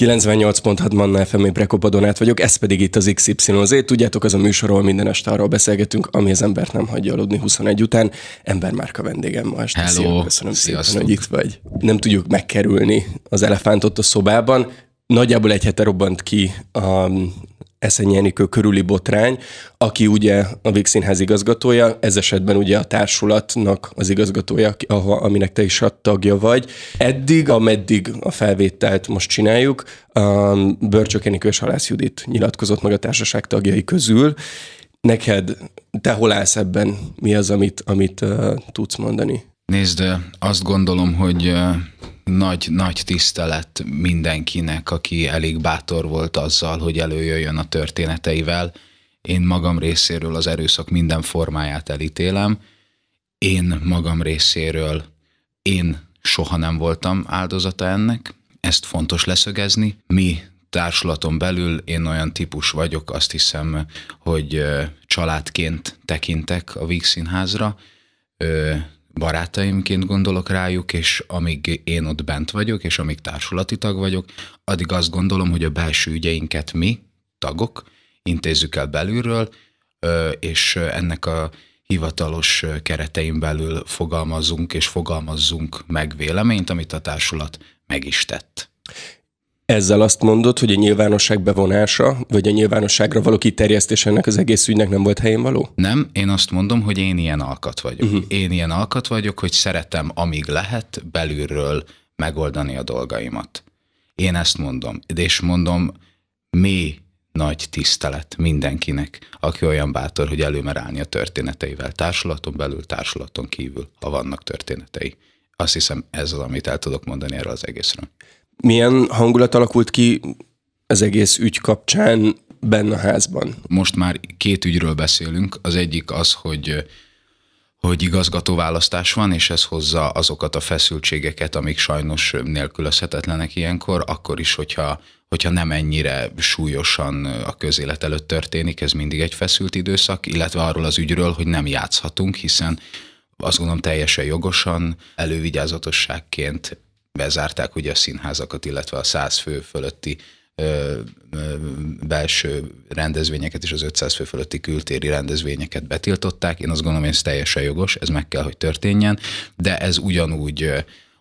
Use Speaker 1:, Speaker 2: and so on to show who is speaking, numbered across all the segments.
Speaker 1: 98.6 Manna FM Breko Donát vagyok, ez pedig itt az XYZ. Tudjátok, az a műsorról minden este arról beszélgetünk, ami az embert nem hagyja aludni 21 után. Ember Márka vendégem ma este. Hello. Szia, köszönöm Sziasztok. szépen, hogy itt vagy. Nem tudjuk megkerülni az elefántot a szobában. Nagyjából egy hete robbant ki a, Eszenyi körüli botrány, aki ugye a Vígszínház igazgatója, ez esetben ugye a társulatnak az igazgatója, aminek te is a tagja vagy. Eddig, ameddig a felvételt most csináljuk, Börcsök Enikő és Halász Judit nyilatkozott meg a társaság tagjai közül. Neked, te hol állsz ebben? Mi az, amit, amit uh, tudsz mondani?
Speaker 2: Nézd, azt gondolom, hogy uh nagy, nagy tisztelet mindenkinek, aki elég bátor volt azzal, hogy előjöjjön a történeteivel. Én magam részéről az erőszak minden formáját elítélem. Én magam részéről én soha nem voltam áldozata ennek, ezt fontos leszögezni. Mi társulaton belül én olyan típus vagyok, azt hiszem, hogy családként tekintek a Víg Színházra barátaimként gondolok rájuk, és amíg én ott bent vagyok, és amíg társulati tag vagyok, addig azt gondolom, hogy a belső ügyeinket mi, tagok, intézzük el belülről, és ennek a hivatalos keretein belül fogalmazunk és fogalmazzunk meg véleményt, amit a társulat meg is tett.
Speaker 1: Ezzel azt mondod, hogy a nyilvánosság bevonása, vagy a nyilvánosságra való kiterjesztés ennek az egész ügynek nem volt helyén való?
Speaker 2: Nem, én azt mondom, hogy én ilyen alkat vagyok. Uh-huh. Én ilyen alkat vagyok, hogy szeretem, amíg lehet, belülről megoldani a dolgaimat. Én ezt mondom, és mondom, mi nagy tisztelet mindenkinek, aki olyan bátor, hogy előmer állni a történeteivel, társulaton belül, társulaton kívül, ha vannak történetei. Azt hiszem ez az, amit el tudok mondani erről az egészről.
Speaker 1: Milyen hangulat alakult ki az egész
Speaker 2: ügy kapcsán benne a házban? Most már két ügyről beszélünk. Az egyik az, hogy hogy igazgatóválasztás van, és ez hozza azokat a feszültségeket, amik sajnos nélkülözhetetlenek ilyenkor, akkor is, hogyha, hogyha nem ennyire súlyosan a közélet előtt történik, ez mindig egy feszült időszak, illetve arról az ügyről, hogy nem játszhatunk, hiszen azt gondolom teljesen jogosan, elővigyázatosságként bezárták ugye a színházakat, illetve a 100 fő fölötti ö, ö, belső rendezvényeket és az 500 fő fölötti kültéri rendezvényeket betiltották. Én azt gondolom, hogy ez teljesen jogos, ez meg kell, hogy történjen, de ez ugyanúgy,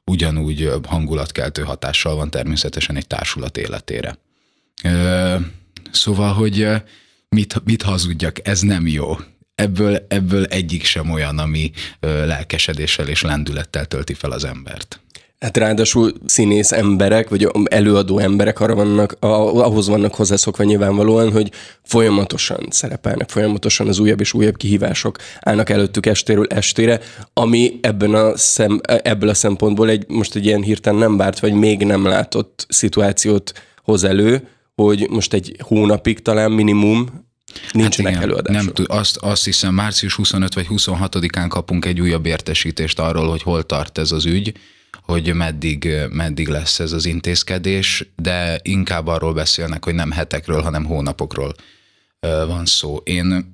Speaker 2: ugyanúgy hangulatkeltő hatással van természetesen egy társulat életére. Ö, szóval, hogy mit, mit hazudjak, ez nem jó ebből, ebből egyik sem olyan, ami lelkesedéssel és lendülettel tölti fel az embert.
Speaker 1: Hát ráadásul színész emberek, vagy előadó emberek arra vannak, ahhoz vannak hozzászokva nyilvánvalóan, hogy folyamatosan szerepelnek, folyamatosan az újabb és újabb kihívások állnak előttük estéről estére, ami ebben a szem, ebből a szempontból egy most egy ilyen hirtelen nem várt, vagy még nem látott szituációt hoz elő, hogy
Speaker 2: most egy hónapig talán minimum Nincsenek hát előadások. Nem tud, azt, azt hiszem március 25 vagy 26-án kapunk egy újabb értesítést arról, hogy hol tart ez az ügy, hogy meddig, meddig lesz ez az intézkedés, de inkább arról beszélnek, hogy nem hetekről, hanem hónapokról van szó. Én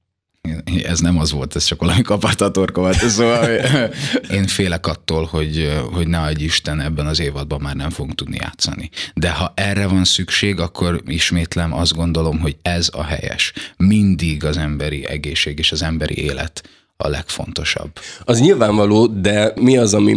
Speaker 2: ez nem az volt, ez csak valami kapartatorkomat. Hát szóval én félek attól, hogy, hogy ne adj Isten, ebben az évadban már nem fogunk tudni játszani. De ha erre van szükség, akkor ismétlem azt gondolom, hogy ez a helyes. Mindig az emberi egészség és az emberi élet a legfontosabb. Az nyilvánvaló, de mi az, ami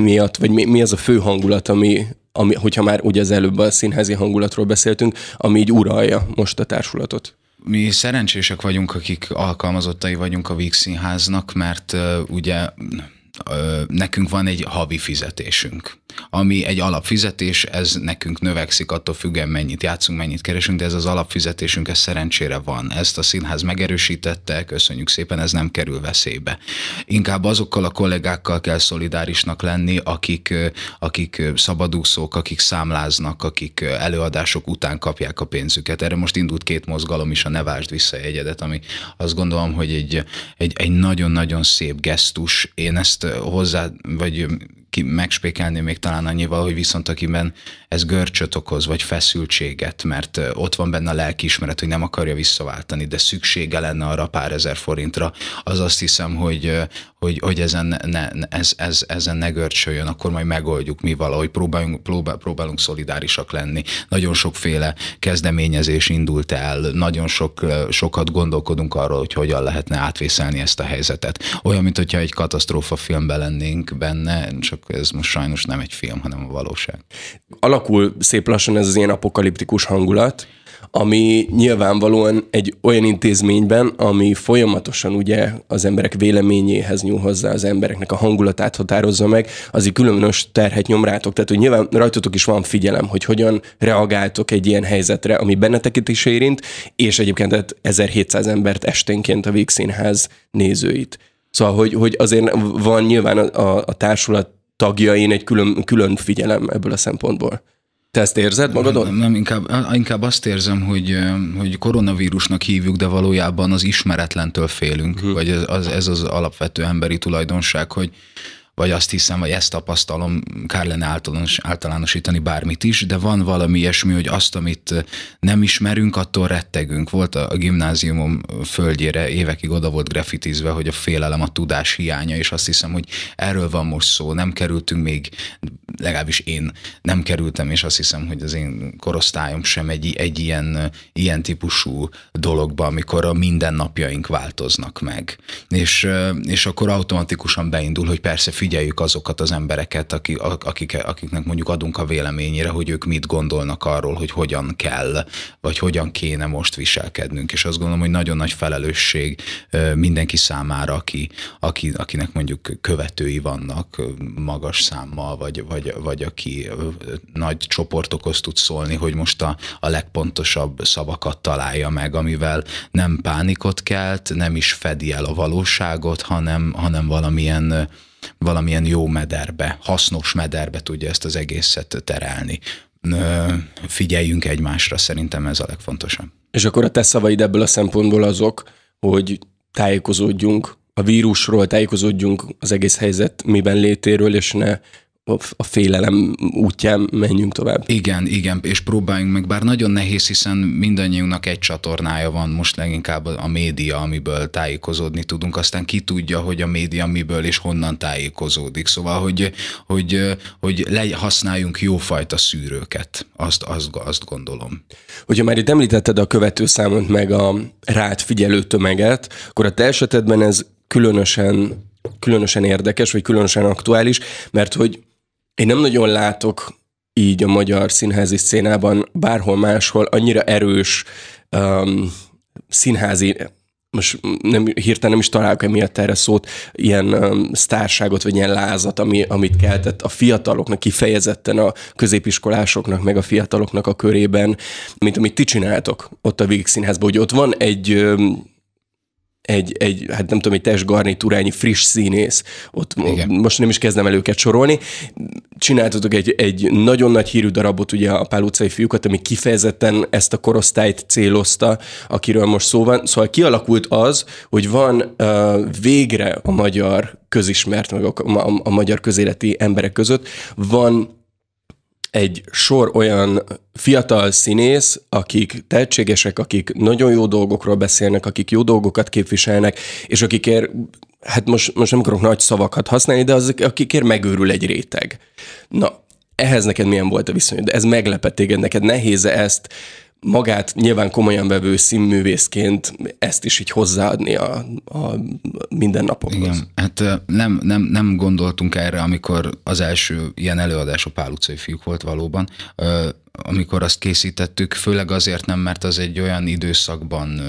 Speaker 1: miatt, vagy mi, mi az a fő hangulat, ami, ami, hogyha már ugye az előbb a színházi hangulatról beszéltünk,
Speaker 2: ami így uralja most a társulatot? Mi szerencsések vagyunk, akik alkalmazottai vagyunk a Víg Színháznak, mert uh, ugye uh, nekünk van egy havi fizetésünk ami egy alapfizetés, ez nekünk növekszik attól függően mennyit játszunk, mennyit keresünk, de ez az alapfizetésünk, ez szerencsére van. Ezt a színház megerősítette, köszönjük szépen, ez nem kerül veszélybe. Inkább azokkal a kollégákkal kell szolidárisnak lenni, akik, akik szabadúszók, akik számláznak, akik előadások után kapják a pénzüket. Erre most indult két mozgalom is, a vissza visszajegyedet, ami azt gondolom, hogy egy, egy, egy nagyon-nagyon szép gesztus. Én ezt hozzá, vagy ki megspékelni még talán annyival, hogy viszont akiben ez görcsöt okoz, vagy feszültséget, mert ott van benne a lelkiismeret, hogy nem akarja visszaváltani, de szüksége lenne arra pár ezer forintra, az azt hiszem, hogy, hogy, hogy ezen, ne, ez, ez, ezen ne görcsöljön, akkor majd megoldjuk mi valahogy, próbáljunk, próbál, próbálunk szolidárisak lenni. Nagyon sokféle kezdeményezés indult el, nagyon sok, sokat gondolkodunk arról, hogy hogyan lehetne átvészelni ezt a helyzetet. Olyan, mint hogyha egy katasztrófa filmben lennénk benne, csak ez most sajnos nem egy film, hanem a valóság. Alakul szép lassan ez az ilyen apokaliptikus
Speaker 1: hangulat, ami nyilvánvalóan egy olyan intézményben, ami folyamatosan ugye az emberek véleményéhez nyúl hozzá, az embereknek a hangulatát határozza meg, egy különös terhet nyom rátok. Tehát, hogy nyilván rajtatok is van figyelem, hogy hogyan reagáltok egy ilyen helyzetre, ami benneteket is érint, és egyébként 1700 hát embert esténként a Vígszínház nézőit. Szóval, hogy, hogy azért van nyilván a, a, a társulat tagjain egy külön, külön figyelem ebből a szempontból. Te ezt érzed magadon? Nem,
Speaker 2: nem inkább, inkább azt érzem, hogy, hogy koronavírusnak hívjuk, de valójában az ismeretlentől félünk, hmm. vagy ez, az, ez az alapvető emberi tulajdonság, hogy vagy azt hiszem, vagy ezt tapasztalom, kár lenne általános, általánosítani bármit is, de van valami ilyesmi, hogy azt, amit nem ismerünk, attól rettegünk. Volt a, a gimnáziumom földjére évekig oda volt grafitizve, hogy a félelem a tudás hiánya, és azt hiszem, hogy erről van most szó, nem kerültünk még legalábbis én nem kerültem, és azt hiszem, hogy az én korosztályom sem egy, egy ilyen, ilyen típusú dologba, amikor a mindennapjaink változnak meg. És, és akkor automatikusan beindul, hogy persze figyeljük azokat az embereket, akik, akiknek mondjuk adunk a véleményére, hogy ők mit gondolnak arról, hogy hogyan kell, vagy hogyan kéne most viselkednünk. És azt gondolom, hogy nagyon nagy felelősség mindenki számára, aki, aki, akinek mondjuk követői vannak magas számmal, vagy, vagy vagy, vagy aki nagy csoportokhoz tud szólni, hogy most a, a legpontosabb szavakat találja meg, amivel nem pánikot kelt, nem is fedi el a valóságot, hanem, hanem valamilyen valamilyen jó mederbe, hasznos mederbe tudja ezt az egészet terelni. Figyeljünk egymásra, szerintem ez a legfontosabb.
Speaker 1: És akkor a te szavaid ebből a szempontból azok, hogy tájékozódjunk a vírusról, tájékozódjunk az egész helyzet miben létéről, és ne
Speaker 2: a félelem útján menjünk tovább. Igen, igen, és próbáljunk meg, bár nagyon nehéz, hiszen mindannyiunknak egy csatornája van, most leginkább a média, amiből tájékozódni tudunk, aztán ki tudja, hogy a média miből és honnan tájékozódik. Szóval, hogy, hogy, hogy le, használjunk jófajta szűrőket, azt, azt, azt gondolom.
Speaker 1: Hogyha már itt említetted a követő számot meg a rád figyelő tömeget, akkor a te esetedben ez különösen különösen érdekes, vagy különösen aktuális, mert hogy én nem nagyon látok így a magyar színházi szénában bárhol máshol annyira erős um, színházi, most nem, hirtelen nem is találok emiatt erre szót, ilyen um, sztárságot, vagy ilyen lázat, ami, amit keltett a fiataloknak, kifejezetten a középiskolásoknak, meg a fiataloknak a körében, mint amit ti csináltok ott a Víg Színházban, hogy ott van egy um, egy, egy hát nem tudom, egy teljes garnitúrányi friss színész, ott Igen. most nem is kezdem el őket sorolni. Csináltatok egy, egy nagyon nagy hírű darabot, ugye a Pál utcai fiúkat, ami kifejezetten ezt a korosztályt célozta, akiről most szó van. Szóval kialakult az, hogy van uh, végre a magyar közismert, meg a, a, a magyar közéleti emberek között van egy sor olyan fiatal színész, akik tehetségesek, akik nagyon jó dolgokról beszélnek, akik jó dolgokat képviselnek, és akikért, hát most, most nem akarok nagy szavakat használni, de azok, akikért megőrül egy réteg. Na, ehhez neked milyen volt a viszonyod? Ez meglepett téged, neked nehéz ezt magát nyilván komolyan vevő színművészként ezt is így hozzáadni a,
Speaker 2: a mindennapokhoz. Igen, hát nem, nem, nem gondoltunk erre, amikor az első ilyen előadás a Pál utcai fiúk volt valóban, amikor azt készítettük, főleg azért nem, mert az egy olyan időszakban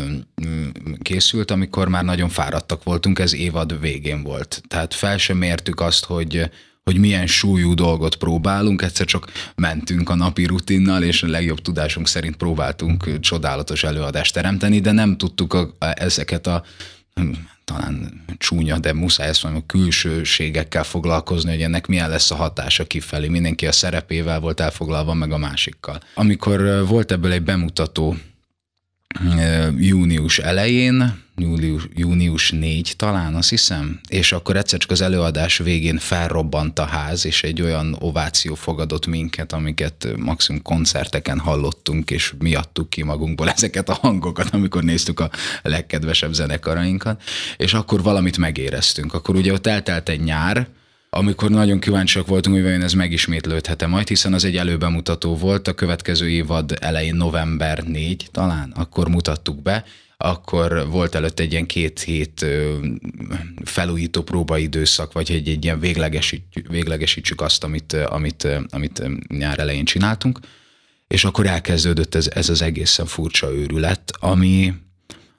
Speaker 2: készült, amikor már nagyon fáradtak voltunk, ez évad végén volt. Tehát fel sem értük azt, hogy, hogy milyen súlyú dolgot próbálunk, egyszer csak mentünk a napi rutinnal, és a legjobb tudásunk szerint próbáltunk csodálatos előadást teremteni, de nem tudtuk a, a, ezeket a hm, talán csúnya, de muszáj ezt mondom, a külsőségekkel foglalkozni, hogy ennek milyen lesz a hatása kifelé. Mindenki a szerepével volt elfoglalva, meg a másikkal. Amikor volt ebből egy bemutató június elején, július, június 4 talán, azt hiszem, és akkor egyszer csak az előadás végén felrobbant a ház, és egy olyan ováció fogadott minket, amiket maximum koncerteken hallottunk, és miattuk ki magunkból ezeket a hangokat, amikor néztük a legkedvesebb zenekarainkat, és akkor valamit megéreztünk. Akkor ugye ott eltelt egy nyár, amikor nagyon kíváncsiak voltunk, hogy ez megismétlődhet-e majd, hiszen az egy előbemutató volt, a következő évad elején november 4 talán, akkor mutattuk be, akkor volt előtt egy ilyen két hét felújító próbaidőszak, vagy egy, egy ilyen véglegesítjük, véglegesítsük azt, amit, amit, amit nyár elején csináltunk, és akkor elkezdődött ez, ez az egészen furcsa őrület, ami,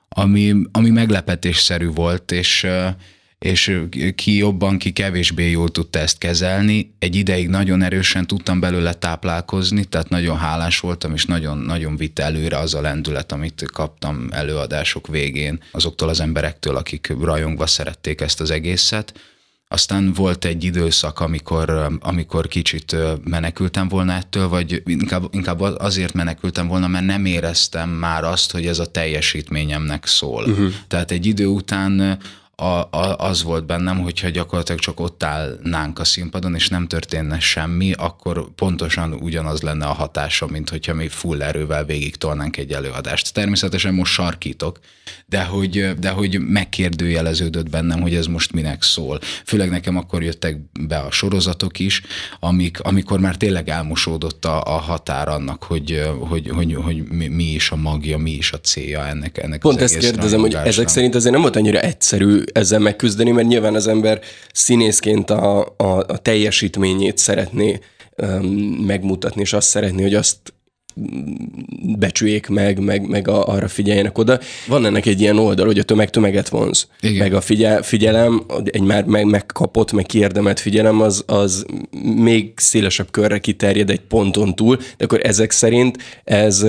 Speaker 2: ami, ami meglepetésszerű volt, és és ki jobban, ki kevésbé jól tudta ezt kezelni. Egy ideig nagyon erősen tudtam belőle táplálkozni, tehát nagyon hálás voltam, és nagyon, nagyon vitt előre az a lendület, amit kaptam előadások végén azoktól az emberektől, akik rajongva szerették ezt az egészet. Aztán volt egy időszak, amikor, amikor kicsit menekültem volna ettől, vagy inkább, inkább azért menekültem volna, mert nem éreztem már azt, hogy ez a teljesítményemnek szól. Uh-huh. Tehát egy idő után a, a, az volt bennem, hogyha gyakorlatilag csak ott állnánk a színpadon, és nem történne semmi, akkor pontosan ugyanaz lenne a hatása, mint hogyha mi full erővel végig tolnánk egy előadást. Természetesen most sarkítok, de hogy, de hogy megkérdőjeleződött bennem, hogy ez most minek szól. Főleg nekem akkor jöttek be a sorozatok is, amik, amikor már tényleg elmosódott a, a határ annak, hogy, hogy, hogy, hogy mi, mi is a magja, mi is a célja ennek. ennek Pont ezt kérdezem, hogy ezek
Speaker 1: szerint azért nem volt annyira egyszerű ezzel megküzdeni, mert nyilván az ember színészként a, a, a teljesítményét szeretné megmutatni, és azt szeretné, hogy azt becsüljék meg, meg, meg a, arra figyeljenek oda. Van ennek egy ilyen oldal, hogy a tömeg tömeget vonz. Igen. Meg a figyel, figyelem, egy már meg, megkapott, meg kiérdemelt figyelem, az, az még szélesebb körre kiterjed egy ponton túl, de akkor ezek szerint ez,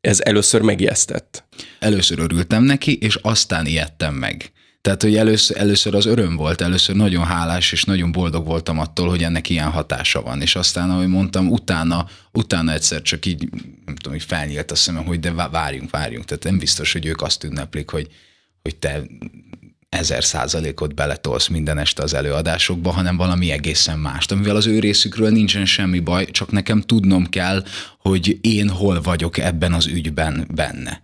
Speaker 2: ez először megijesztett. Először örültem neki, és aztán ijedtem meg. Tehát, hogy először, először az öröm volt, először nagyon hálás és nagyon boldog voltam attól, hogy ennek ilyen hatása van. És aztán, ahogy mondtam, utána, utána egyszer csak így, nem tudom, hogy felnyílt a szemem, hogy de várjunk, várjunk. Tehát nem biztos, hogy ők azt ünneplik, hogy, hogy te ezer százalékot beletolsz minden este az előadásokba, hanem valami egészen mást, amivel az ő részükről nincsen semmi baj, csak nekem tudnom kell, hogy én hol vagyok ebben az ügyben benne.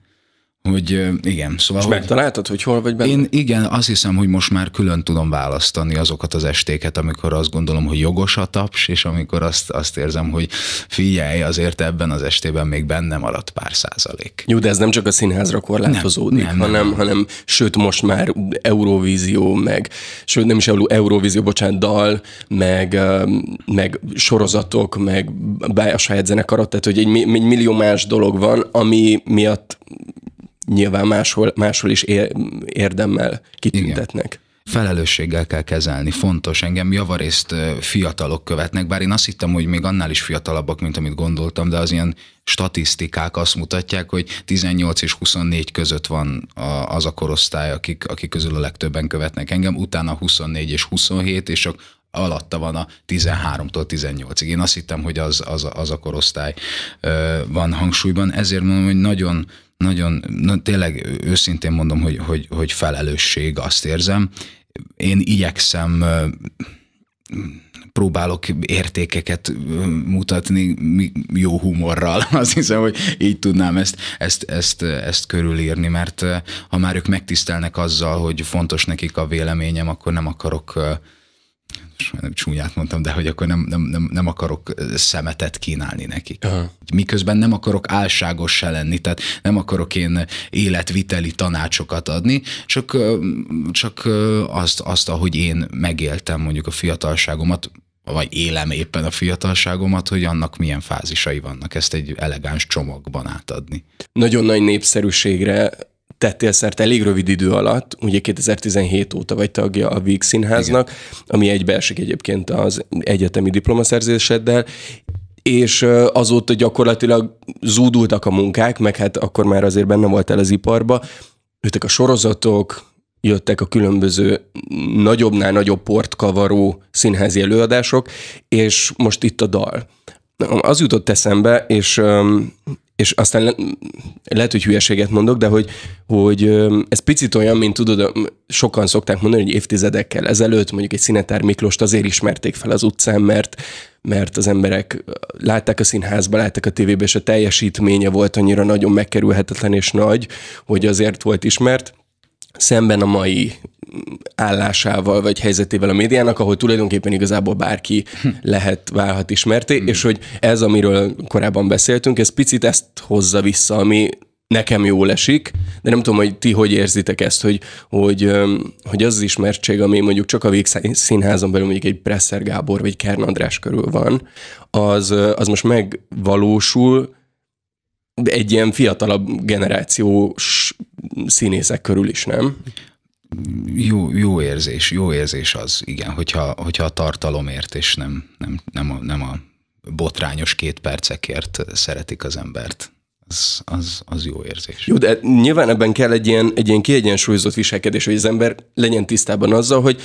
Speaker 2: Hogy igen, szóval... És hogy megtaláltad, hogy hol vagy benne? Én igen, azt hiszem, hogy most már külön tudom választani azokat az estéket, amikor azt gondolom, hogy jogos a taps, és amikor azt, azt érzem, hogy figyelj, azért ebben az estében még benne maradt pár százalék. Jó, de ez nem csak a színházra korlátozódik, nem, nem, nem, hanem, nem. hanem sőt most már
Speaker 1: Eurovízió, meg sőt nem is Eurovízió, bocsánat, dal, meg, meg sorozatok, meg a saját zenekarat, tehát hogy egy, egy millió más dolog
Speaker 2: van, ami miatt nyilván máshol, máshol is érdemmel kitüntetnek. Igen felelősséggel kell kezelni. Fontos, engem javarészt fiatalok követnek, bár én azt hittem, hogy még annál is fiatalabbak, mint amit gondoltam, de az ilyen statisztikák azt mutatják, hogy 18 és 24 között van a, az a korosztály, akik, akik közül a legtöbben követnek engem, utána 24 és 27, és csak alatta van a 13-tól 18-ig. Én azt hittem, hogy az, az, az a korosztály van hangsúlyban, ezért mondom, hogy nagyon nagyon, na, tényleg őszintén mondom, hogy, hogy, hogy felelősség, azt érzem. Én igyekszem próbálok értékeket mutatni jó humorral. Azt hiszem, hogy így tudnám ezt, ezt, ezt, ezt körülírni, mert ha már ők megtisztelnek azzal, hogy fontos nekik a véleményem, akkor nem akarok nem csúnyát mondtam, de hogy akkor nem, nem, nem, nem akarok szemetet kínálni nekik. Aha. Miközben nem akarok álságos se lenni, tehát nem akarok én életviteli tanácsokat adni, csak, csak azt, azt, ahogy én megéltem mondjuk a fiatalságomat, vagy élem éppen a fiatalságomat, hogy annak milyen fázisai vannak, ezt egy elegáns csomagban átadni.
Speaker 1: Nagyon nagy népszerűségre tettél szert elég rövid idő alatt, ugye 2017 óta vagy tagja a Víg Színháznak, Igen. ami egybeesik egyébként az egyetemi diplomaszerzéseddel, és azóta gyakorlatilag zúdultak a munkák, meg hát akkor már azért benne voltál az iparba, jöttek a sorozatok, jöttek a különböző nagyobbnál nagyobb kavaró színházi előadások, és most itt a dal az jutott eszembe, és, és aztán lehet, hogy hülyeséget mondok, de hogy, hogy ez picit olyan, mint tudod, sokan szokták mondani, hogy évtizedekkel ezelőtt mondjuk egy Szinetár Miklóst azért ismerték fel az utcán, mert, mert az emberek látták a színházba, látták a tévébe, és a teljesítménye volt annyira nagyon megkerülhetetlen és nagy, hogy azért volt ismert szemben a mai állásával vagy helyzetével a médiának, ahol tulajdonképpen igazából bárki hm. lehet, válhat ismerté, hm. és hogy ez, amiről korábban beszéltünk, ez picit ezt hozza vissza, ami nekem jól esik, de nem tudom, hogy ti hogy érzitek ezt, hogy, hogy, hogy az, az ismertség, ami mondjuk csak a Végszínházon belül mondjuk egy Presser Gábor vagy Kern András körül van, az, az most megvalósul, egy ilyen fiatalabb generációs színészek körül is, nem?
Speaker 2: Jó, jó érzés, jó érzés az, igen, hogyha, hogyha a tartalomért és nem, nem, nem, a, nem a botrányos két percekért szeretik az embert. Az, az, az jó érzés. Jó,
Speaker 1: de nyilván ebben kell egy ilyen, egy ilyen kiegyensúlyozott viselkedés, hogy az ember legyen tisztában azzal, hogy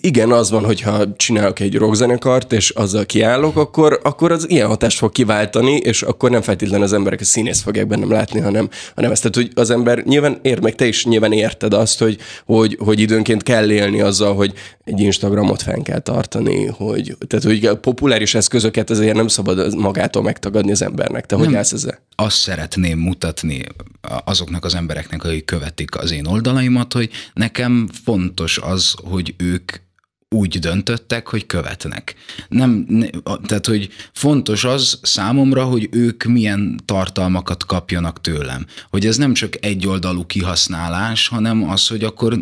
Speaker 1: igen, az van, hogyha csinálok egy rockzenekart, és azzal kiállok, akkor, akkor az ilyen hatást fog kiváltani, és akkor nem feltétlenül az emberek a színész fogják bennem látni, hanem, hanem ezt. Tehát, hogy az ember nyilván ér, meg te is nyilván érted azt, hogy, hogy, hogy időnként kell élni azzal, hogy egy Instagramot fenn kell tartani, hogy, tehát, hogy a populáris eszközöket azért nem szabad magától megtagadni az embernek. Te nem. hogy állsz
Speaker 2: ezzel? Azt szeretném mutatni azoknak az embereknek, akik követik az én oldalaimat, hogy nekem fontos az, hogy ők úgy döntöttek, hogy követnek. Nem, ne, tehát, hogy fontos az számomra, hogy ők milyen tartalmakat kapjanak tőlem. Hogy ez nem csak egyoldalú kihasználás, hanem az, hogy akkor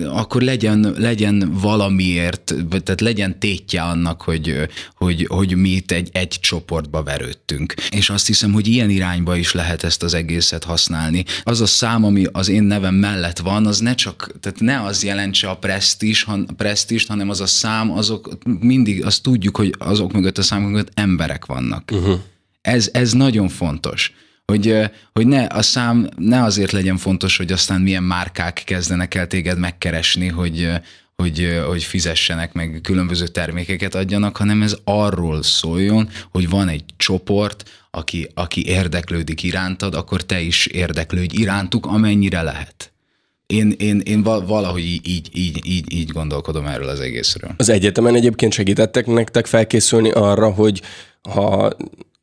Speaker 2: akkor legyen, legyen valamiért, tehát legyen tétje annak, hogy, hogy, hogy mi itt egy, egy csoportba verődtünk. És azt hiszem, hogy ilyen irányba is lehet ezt az egészet használni. Az a szám, ami az én nevem mellett van, az ne csak, tehát ne az jelentse a presztis, han, presztist, hanem az a szám, azok mindig, azt tudjuk, hogy azok mögött a számok mögött emberek vannak. Uh-huh. Ez, ez nagyon fontos hogy, hogy ne a szám ne azért legyen fontos, hogy aztán milyen márkák kezdenek el téged megkeresni, hogy, hogy, hogy fizessenek, meg különböző termékeket adjanak, hanem ez arról szóljon, hogy van egy csoport, aki, aki érdeklődik irántad, akkor te is érdeklődj irántuk, amennyire lehet. Én, én, én valahogy így, így, így, így gondolkodom erről az egészről.
Speaker 1: Az egyetemen egyébként segítettek nektek felkészülni arra, hogy ha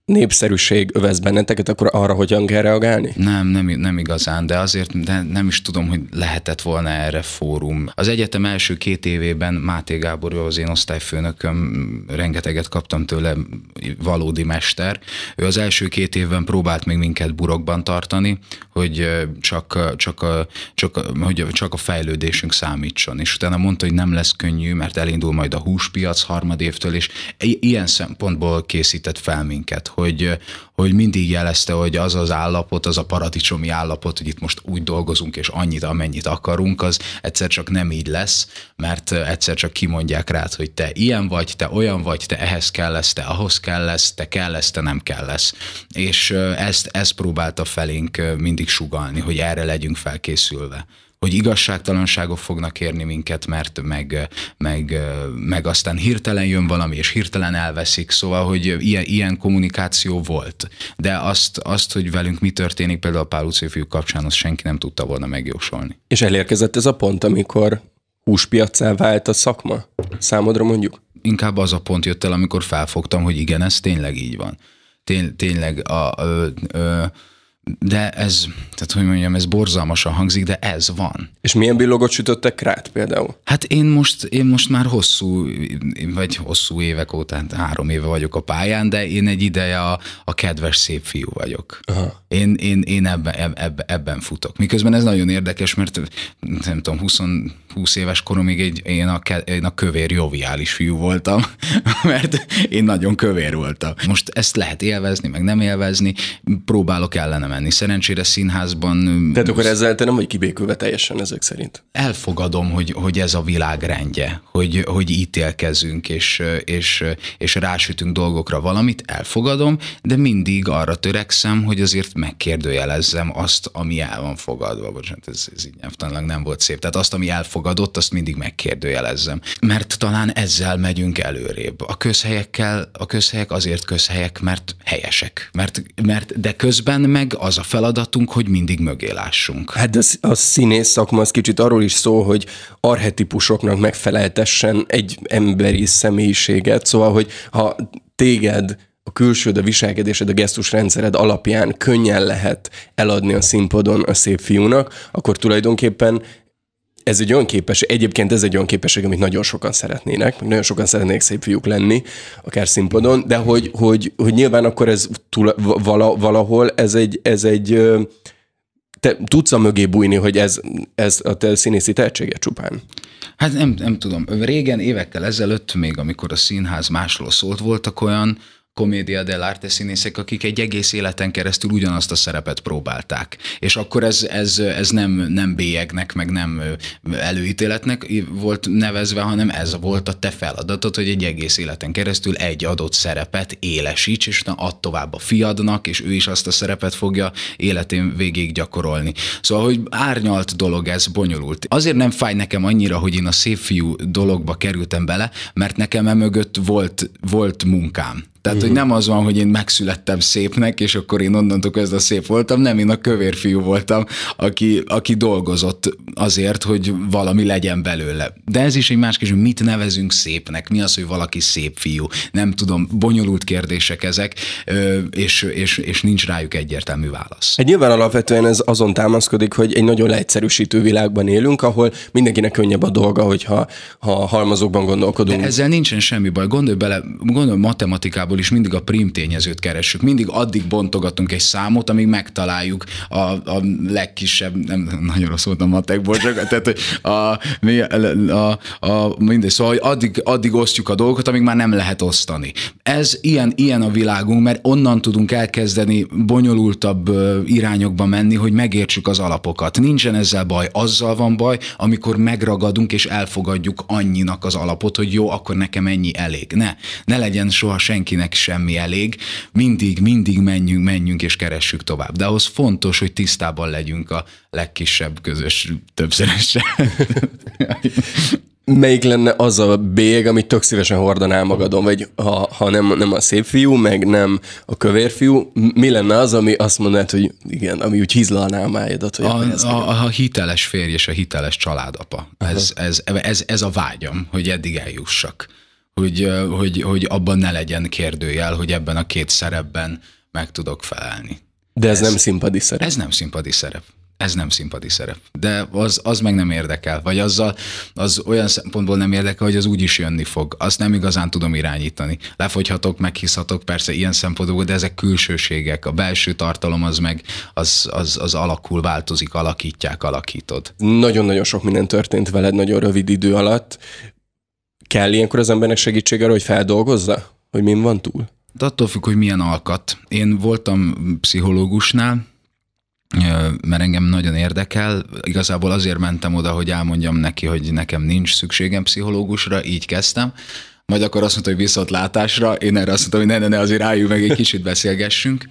Speaker 1: népszerűség övez benneteket, akkor arra hogyan
Speaker 2: kell reagálni? Nem, nem, nem igazán, de azért de nem is tudom, hogy lehetett volna erre fórum. Az egyetem első két évében Máté Gábor, az én osztályfőnököm, rengeteget kaptam tőle, valódi mester. Ő az első két évben próbált még minket burokban tartani, hogy csak, csak, a, csak, a, hogy csak a fejlődésünk számítson. És utána mondta, hogy nem lesz könnyű, mert elindul majd a húspiac harmad évtől, és ilyen szempontból készített fel minket, hogy, hogy mindig jelezte, hogy az az állapot, az a paradicsomi állapot, hogy itt most úgy dolgozunk, és annyit, amennyit akarunk, az egyszer csak nem így lesz, mert egyszer csak kimondják rád, hogy te ilyen vagy, te olyan vagy, te ehhez kell lesz, te ahhoz kell lesz, te kell lesz, te nem kell lesz. És ezt, ezt próbálta felénk mindig sugalni, hogy erre legyünk felkészülve hogy igazságtalanságok fognak érni minket, mert meg, meg, meg aztán hirtelen jön valami, és hirtelen elveszik, szóval, hogy ilyen, ilyen kommunikáció volt. De azt, azt, hogy velünk mi történik például a Pál fiúk kapcsán, azt senki nem tudta volna megjósolni. És elérkezett ez a pont, amikor húspiacá vált a szakma? Számodra mondjuk? Inkább az a pont jött el, amikor felfogtam, hogy igen, ez tényleg így van. Tény, tényleg a... Ö, ö, de ez, tehát hogy mondjam, ez borzalmasan hangzik, de ez van.
Speaker 1: És milyen billogot sütöttek rád például?
Speaker 2: Hát én most, én most már hosszú, vagy hosszú évek óta, hát három éve vagyok a pályán, de én egy ideje a, a kedves szép fiú vagyok. Aha. Én, én, én ebben, ebben, ebben futok. Miközben ez nagyon érdekes, mert nem tudom, 20, 20 éves koromig egy, én, a, én a kövér joviális fiú voltam, mert én nagyon kövér voltam. Most ezt lehet élvezni, meg nem élvezni, próbálok ellenem csinálni. Szerencsére színházban... Tehát akkor
Speaker 1: ezzel te nem vagy kibékülve teljesen ezek szerint?
Speaker 2: Elfogadom, hogy, hogy ez a világ rendje, hogy, hogy ítélkezünk, és, és, és rásütünk dolgokra valamit, elfogadom, de mindig arra törekszem, hogy azért megkérdőjelezzem azt, ami el van fogadva. Bocsánat, ez, ez így nyelvtanilag nem volt szép. Tehát azt, ami elfogadott, azt mindig megkérdőjelezzem. Mert talán ezzel megyünk előrébb. A közhelyekkel, a közhelyek azért közhelyek, mert helyesek. Mert, mert de közben meg az a feladatunk, hogy mindig mögé lássunk.
Speaker 1: Hát a, a színész szakma az kicsit arról is szól, hogy arhetipusoknak megfeleltessen egy emberi személyiséget, szóval, hogy ha téged a külsőd, a viselkedésed, a gesztusrendszered alapján könnyen lehet eladni a színpadon a szép fiúnak, akkor tulajdonképpen ez egy olyan képes, egyébként ez egy olyan képesség, amit nagyon sokan szeretnének, meg nagyon sokan szeretnék szép fiúk lenni, akár színpadon, de hogy, hogy, hogy nyilván akkor ez túl, vala, valahol ez egy, ez egy te tudsz a mögé bújni, hogy ez, ez a te színészi tehetsége
Speaker 2: csupán? Hát nem, nem tudom. Régen, évekkel ezelőtt, még amikor a színház másról szólt, voltak olyan, komédia dell'arte színészek, akik egy egész életen keresztül ugyanazt a szerepet próbálták. És akkor ez, ez, ez nem, nem bélyegnek, meg nem előítéletnek volt nevezve, hanem ez volt a te feladatod, hogy egy egész életen keresztül egy adott szerepet élesíts, és utána add tovább a fiadnak, és ő is azt a szerepet fogja életén végig gyakorolni. Szóval, hogy árnyalt dolog ez, bonyolult. Azért nem fáj nekem annyira, hogy én a szép fiú dologba kerültem bele, mert nekem emögött volt, volt munkám. Tehát, uh-huh. hogy mhm. nem az van, hogy én megszülettem szépnek, és akkor én onnantól kezdve szép voltam, nem, én a kövér fiú voltam, aki, aki dolgozott azért, hogy valami legyen belőle. De ez is egy más kérdés, hogy mit nevezünk szépnek, mi az, hogy valaki szép fiú. Nem tudom, bonyolult kérdések ezek, és, és, és nincs rájuk egyértelmű válasz.
Speaker 1: Egy hát nyilván alapvetően ez azon támaszkodik, hogy egy nagyon leegyszerűsítő világban élünk, ahol mindenkinek
Speaker 2: könnyebb a dolga, hogyha ha halmazokban gondolkodunk. De ezzel nincsen semmi baj. Gondolj bele, gondolj matematikában, igazából is mindig a prim tényezőt keressük. Mindig addig bontogatunk egy számot, amíg megtaláljuk a, a legkisebb, nem nagyon rossz voltam matekból, csak tehát, hogy a, mi, a, a, a, mindegy, szóval, hogy addig, addig osztjuk a dolgokat, amíg már nem lehet osztani. Ez ilyen, ilyen a világunk, mert onnan tudunk elkezdeni bonyolultabb irányokba menni, hogy megértsük az alapokat. Nincsen ezzel baj, azzal van baj, amikor megragadunk és elfogadjuk annyinak az alapot, hogy jó, akkor nekem ennyi elég. Ne, ne legyen soha senki senkinek semmi elég, mindig, mindig menjünk, menjünk és keressük tovább. De ahhoz fontos, hogy tisztában legyünk a legkisebb közös többszörössel. melyik lenne az a bég, amit tök szívesen hordanál magadon, vagy
Speaker 1: ha, ha nem, nem a szép fiú, meg nem a kövér fiú, mi lenne az, ami azt mondanád, hogy igen, ami úgy hizlalná a májadat? Hogy a,
Speaker 2: a, a, hiteles férj és a hiteles családapa. Ez, ez, ez, ez, ez a vágyam, hogy eddig eljussak hogy, hogy, hogy abban ne legyen kérdőjel, hogy ebben a két szerepben meg tudok felelni. De ez, ez nem színpadi szerep. Ez nem színpadi szerep. Ez nem színpadi szerep. De az, az meg nem érdekel. Vagy azzal, az olyan szempontból nem érdekel, hogy az úgy is jönni fog. Azt nem igazán tudom irányítani. Lefogyhatok, meghiszhatok, persze ilyen szempontból, de ezek külsőségek. A belső tartalom az meg, az, az, az alakul, változik, alakítják, alakítod.
Speaker 1: Nagyon-nagyon sok minden történt veled nagyon rövid idő alatt kell ilyenkor az embernek segítség arra, hogy feldolgozza,
Speaker 2: hogy min van túl? De attól függ, hogy milyen alkat. Én voltam pszichológusnál, mert engem nagyon érdekel. Igazából azért mentem oda, hogy elmondjam neki, hogy nekem nincs szükségem pszichológusra, így kezdtem majd akkor azt mondta, hogy viszont látásra, én erre azt mondtam, hogy ne, ne, ne azért álljunk meg, egy kicsit beszélgessünk,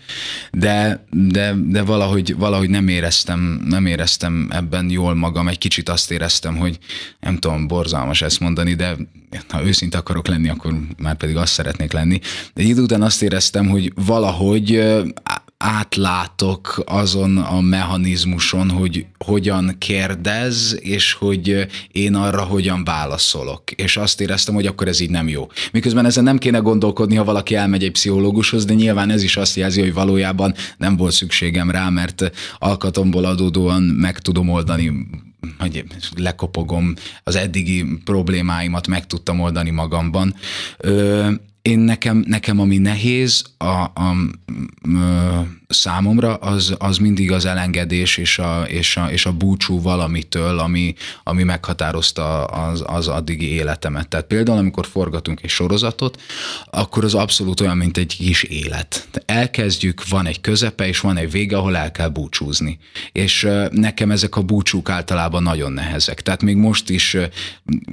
Speaker 2: de, de, de valahogy, valahogy nem éreztem, nem éreztem ebben jól magam, egy kicsit azt éreztem, hogy nem tudom, borzalmas ezt mondani, de ha őszinte akarok lenni, akkor már pedig azt szeretnék lenni. De idő után azt éreztem, hogy valahogy átlátok azon a mechanizmuson, hogy hogyan kérdez, és hogy én arra hogyan válaszolok. És azt éreztem, hogy akkor ez így nem jó. Miközben ezen nem kéne gondolkodni, ha valaki elmegy egy pszichológushoz, de nyilván ez is azt jelzi, hogy valójában nem volt szükségem rá, mert alkatomból adódóan meg tudom oldani hogy lekopogom, az eddigi problémáimat meg tudtam oldani magamban. Ö, én nekem, nekem ami nehéz, a, a, a számomra az, az mindig az elengedés és a, és a, és a búcsú valamitől, ami, ami meghatározta az, az addigi életemet. Tehát például, amikor forgatunk egy sorozatot, akkor az abszolút olyan, mint egy kis élet. Elkezdjük, van egy közepe, és van egy vége, ahol el kell búcsúzni. És nekem ezek a búcsúk általában nagyon nehezek. Tehát még most is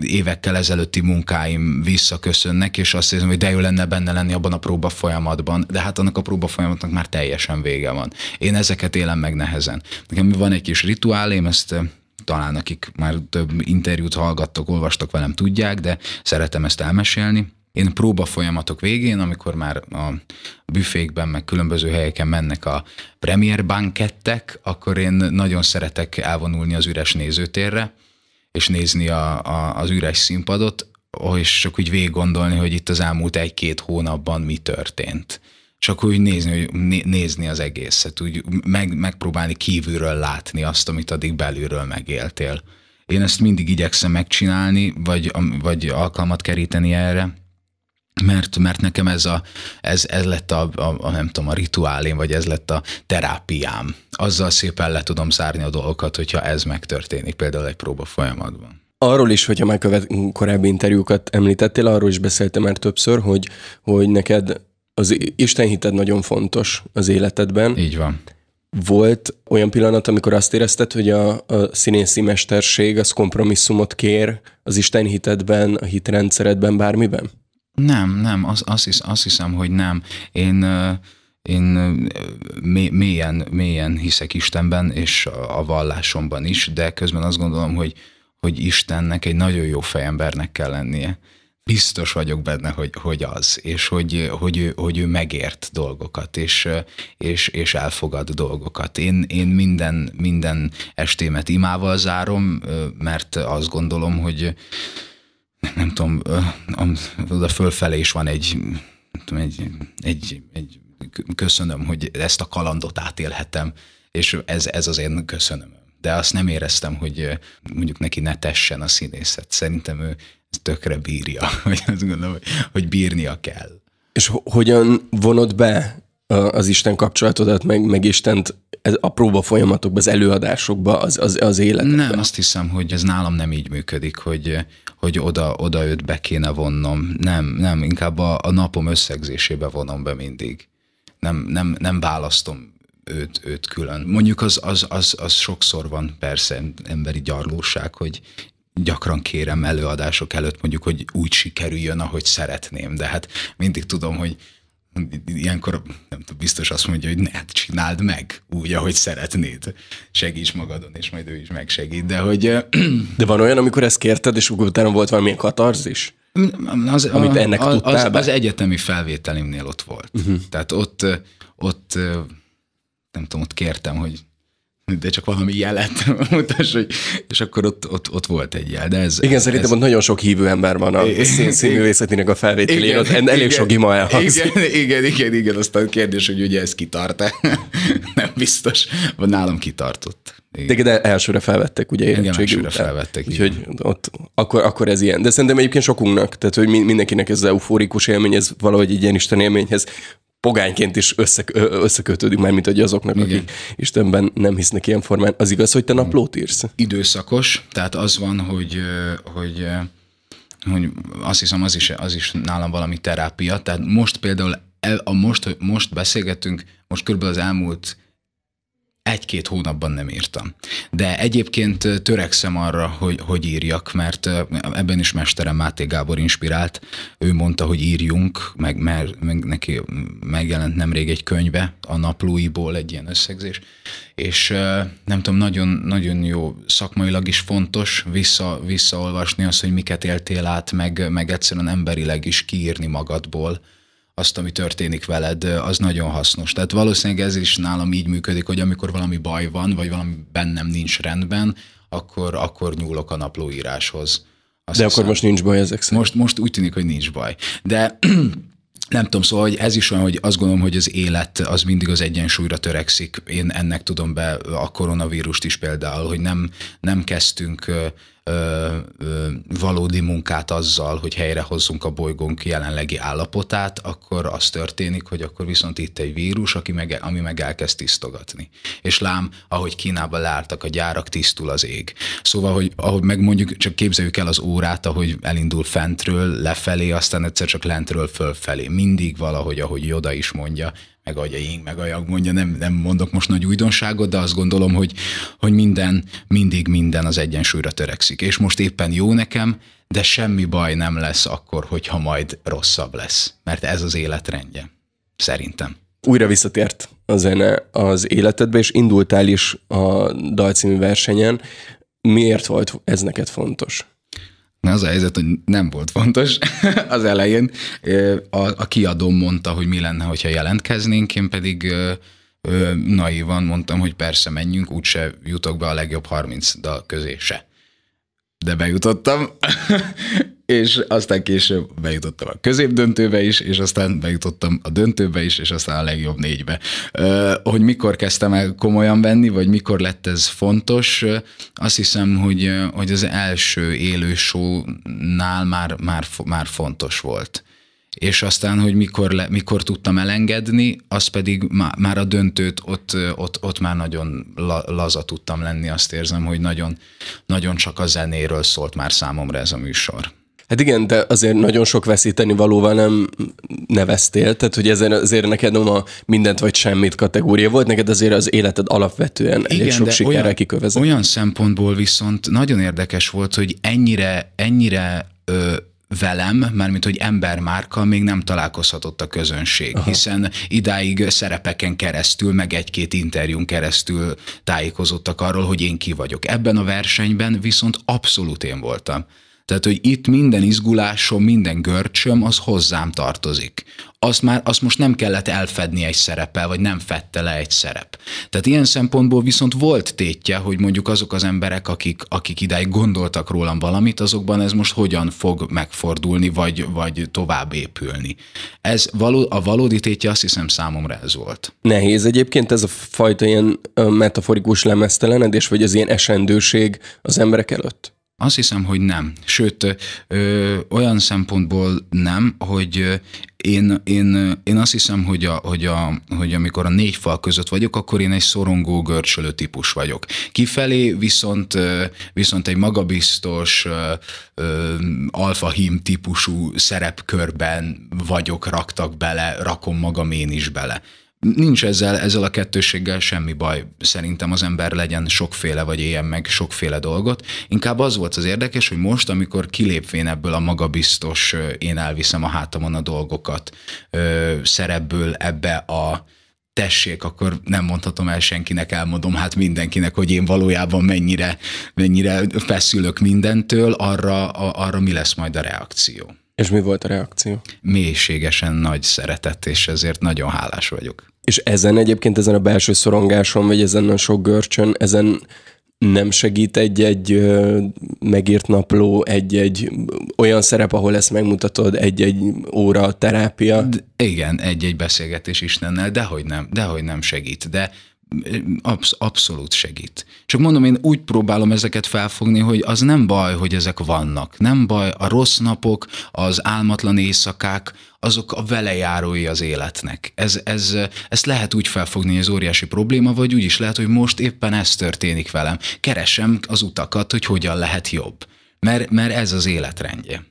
Speaker 2: évekkel ezelőtti munkáim visszaköszönnek, és azt hiszem, hogy de jó lenne benne lenni abban a próba folyamatban, de hát annak a próba folyamatnak már teljesen vége van. Én ezeket élem meg nehezen. Nekem van egy kis rituálém, ezt talán akik már több interjút hallgattak, olvastak velem, tudják, de szeretem ezt elmesélni. Én próba folyamatok végén, amikor már a büfékben, meg különböző helyeken mennek a premier bankettek, akkor én nagyon szeretek elvonulni az üres nézőtérre, és nézni a, a, az üres színpadot, és csak úgy végig gondolni, hogy itt az elmúlt egy-két hónapban mi történt csak úgy nézni, hogy nézni az egészet, úgy meg, megpróbálni kívülről látni azt, amit addig belülről megéltél. Én ezt mindig igyekszem megcsinálni, vagy, vagy alkalmat keríteni erre, mert, mert nekem ez, a, ez, ez lett a, a, a, nem tudom, a rituálém, vagy ez lett a terápiám. Azzal szépen le tudom zárni a dolgokat, hogyha ez megtörténik, például egy próba folyamatban.
Speaker 1: Arról is, hogyha már követ, korábbi interjúkat említettél, arról is beszéltem már többször, hogy, hogy neked az Isten hited nagyon fontos az életedben. Így van. Volt olyan pillanat, amikor azt érezted, hogy a, a színészi mesterség az kompromisszumot kér az Isten hitedben, a hitrendszeredben, bármiben?
Speaker 2: Nem, nem, az, azt, hisz, azt hiszem, hogy nem. Én, én mélyen, mélyen hiszek Istenben és a vallásomban is, de közben azt gondolom, hogy, hogy Istennek egy nagyon jó fejembernek kell lennie biztos vagyok benne, hogy, hogy az, és hogy, hogy, ő, hogy ő megért dolgokat, és, és, és elfogad dolgokat. Én, én minden, minden estémet imával zárom, mert azt gondolom, hogy nem tudom, oda fölfelé is van egy, tudom, egy, egy, egy köszönöm, hogy ezt a kalandot átélhetem, és ez, ez az én köszönöm de azt nem éreztem, hogy mondjuk neki ne tessen a színészet. Szerintem ő tökre bírja, hogy azt gondolom, hogy, hogy bírnia kell.
Speaker 1: És hogyan vonod be az Isten kapcsolatodat, meg, meg Istent a próba folyamatokba, az előadásokba, az, az, az életedbe? Nem,
Speaker 2: azt hiszem, hogy ez nálam nem így működik, hogy, hogy oda, oda őt be kéne vonnom. Nem, nem, inkább a, a napom összegzésébe vonom be mindig. Nem, nem, nem választom őt, őt külön. Mondjuk az, az, az, az sokszor van persze emberi gyarlóság, hogy gyakran kérem előadások előtt mondjuk, hogy úgy sikerüljön, ahogy szeretném, de hát mindig tudom, hogy ilyenkor nem tudom, biztos azt mondja, hogy ne, hát csináld meg úgy, ahogy szeretnéd. Segíts magadon, és majd ő is megsegít, de hogy... De van olyan, amikor ezt kérted, és utána volt valamilyen katarzis? Az, amit ennek az, tudtál az, be? az egyetemi felvételimnél ott volt. Uh-huh. Tehát ott, ott, nem tudom, ott kértem, hogy de csak valami jelet lett mutas, hogy, és akkor ott, ott, ott volt egy jel. De ez, igen, szerintem ez...
Speaker 1: nagyon sok hívő ember van a színművészetének a felvételén, ott elég igen, sok ima elhangzik.
Speaker 2: Igen, igen, igen, igen, aztán kérdés, hogy ugye ez kitart-e. Nem biztos, vagy nálam kitartott.
Speaker 1: Igen. De, de elsőre felvettek,
Speaker 2: ugye Igen, elsőre után. felvettek. Úgyhogy
Speaker 1: ott, akkor, akkor ez ilyen. De szerintem egyébként sokunknak, tehát hogy mindenkinek ez az eufórikus élmény, ez valahogy egy ilyen Isten élményhez pogányként is össze, összekötődik, már mint hogy azoknak, Igen. akik
Speaker 2: Istenben nem hisznek ilyen formán. Az igaz, hogy te mm. naplót írsz? Időszakos, tehát az van, hogy, hogy hogy azt hiszem az is, az is nálam valami terápia. Tehát most például el, a most, most beszélgetünk, most körülbelül az elmúlt egy-két hónapban nem írtam. De egyébként törekszem arra, hogy, hogy írjak, mert ebben is mesterem Máté Gábor inspirált. Ő mondta, hogy írjunk, meg, mert, meg neki megjelent nemrég egy könyve, a naplóiból egy ilyen összegzés, és nem tudom, nagyon, nagyon jó szakmailag is fontos vissza, visszaolvasni azt, hogy miket éltél át, meg, meg egyszerűen emberileg is kiírni magadból azt, ami történik veled, az nagyon hasznos. Tehát valószínűleg ez is nálam így működik, hogy amikor valami baj van, vagy valami bennem nincs rendben, akkor, akkor nyúlok a naplóíráshoz. Azt De hiszem, akkor most nincs baj ezek szerint. Most, most úgy tűnik, hogy nincs baj. De nem tudom, szóval hogy ez is olyan, hogy azt gondolom, hogy az élet az mindig az egyensúlyra törekszik. Én ennek tudom be a koronavírust is például, hogy nem, nem kezdtünk ö, ö, valódi munkát azzal, hogy helyrehozzunk a bolygónk jelenlegi állapotát, akkor az történik, hogy akkor viszont itt egy vírus, aki meg, ami meg elkezd tisztogatni. És lám, ahogy Kínában leártak a gyárak, tisztul az ég. Szóval, hogy ahogy meg mondjuk, csak képzeljük el az órát, ahogy elindul fentről lefelé, aztán egyszer csak lentről fölfelé. Mindig valahogy, ahogy Joda is mondja, meg agyaink, meg ajak mondja, nem, nem mondok most nagy újdonságot, de azt gondolom, hogy, hogy minden, mindig minden az egyensúlyra törekszik. És most éppen jó nekem, de semmi baj nem lesz akkor, hogyha majd rosszabb lesz. Mert ez az életrendje, szerintem.
Speaker 1: Újra visszatért a zene az életedbe, és indultál is a dalcímű versenyen. Miért volt ez neked fontos?
Speaker 2: Na az a helyzet, hogy nem volt fontos az elején. A, a kiadó mondta, hogy mi lenne, hogyha jelentkeznénk, én pedig naivan mondtam, hogy persze menjünk, úgyse jutok be a legjobb 30 dal közése De bejutottam, és aztán később bejutottam a középdöntőbe is, és aztán bejutottam a döntőbe is, és aztán a legjobb négybe. Hogy mikor kezdtem el komolyan venni, vagy mikor lett ez fontos, azt hiszem, hogy, hogy az első élő show-nál már, már, már fontos volt és aztán, hogy mikor, le, mikor tudtam elengedni, az pedig má, már a döntőt ott, ott, ott már nagyon la, laza tudtam lenni, azt érzem, hogy nagyon, nagyon csak a zenéről szólt már számomra ez a műsor.
Speaker 1: Hát igen, de azért nagyon sok veszíteni valóval nem neveztél, tehát hogy ezért azért neked nem a mindent vagy semmit kategória volt, neked azért az életed
Speaker 2: alapvetően igen, elég sok sikerre olyan, kikövezett. Olyan szempontból viszont nagyon érdekes volt, hogy ennyire, ennyire ö, velem, mint hogy embermárka még nem találkozhatott a közönség, Aha. hiszen idáig szerepeken keresztül, meg egy-két interjún keresztül tájékozottak arról, hogy én ki vagyok. Ebben a versenyben viszont abszolút én voltam. Tehát, hogy itt minden izgulásom, minden görcsöm, az hozzám tartozik. Azt, már, azt most nem kellett elfedni egy szereppel, vagy nem fette le egy szerep. Tehát ilyen szempontból viszont volt tétje, hogy mondjuk azok az emberek, akik, akik idáig gondoltak rólam valamit, azokban ez most hogyan fog megfordulni, vagy, vagy tovább épülni. Ez való, a valódi tétje azt hiszem számomra ez volt.
Speaker 1: Nehéz egyébként ez a fajta ilyen metaforikus lemeztelenedés, vagy az ilyen esendőség az emberek előtt?
Speaker 2: Azt hiszem, hogy nem. Sőt, ö, olyan szempontból nem, hogy én, én, én azt hiszem, hogy, a, hogy, a, hogy amikor a négy fal között vagyok, akkor én egy szorongó, görcsölő típus vagyok. Kifelé viszont, viszont egy magabiztos, alfa hím típusú szerepkörben vagyok, raktak bele, rakom magam én is bele. Nincs ezzel, ezzel a kettősséggel semmi baj. Szerintem az ember legyen sokféle, vagy éljen meg sokféle dolgot. Inkább az volt az érdekes, hogy most, amikor kilépvén ebből a magabiztos, én elviszem a hátamon a dolgokat szerepből ebbe a tessék, akkor nem mondhatom el senkinek, elmondom hát mindenkinek, hogy én valójában mennyire, mennyire feszülök mindentől, arra, a, arra mi lesz majd a reakció. És mi volt a reakció? Mélységesen nagy szeretet, és ezért nagyon hálás vagyok.
Speaker 1: És ezen egyébként, ezen a belső szorongáson, vagy ezen a sok görcsön, ezen nem segít egy-egy megírt napló, egy-egy olyan szerep, ahol ezt megmutatod, egy-egy óra terápia? De
Speaker 2: igen, egy-egy beszélgetés Istennel, dehogy nem, dehogy nem segít, de Absz- abszolút segít. Csak mondom, én úgy próbálom ezeket felfogni, hogy az nem baj, hogy ezek vannak. Nem baj, a rossz napok, az álmatlan éjszakák, azok a velejárói az életnek. Ez, ez, ezt lehet úgy felfogni, hogy ez óriási probléma, vagy úgy is lehet, hogy most éppen ez történik velem. Keresem az utakat, hogy hogyan lehet jobb. Mert, mert ez az életrendje.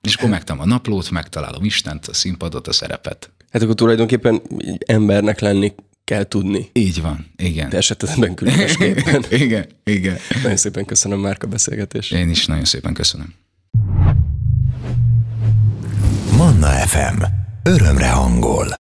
Speaker 2: És akkor megtalálom a naplót, megtalálom Istent, a színpadot, a szerepet. Hát akkor tulajdonképpen embernek lenni kell tudni. Így van, igen. Te esetetben különösképpen. igen,
Speaker 1: igen. Nagyon szépen köszönöm már a beszélgetést. Én is nagyon szépen
Speaker 2: köszönöm. Manna FM. Örömre hangol.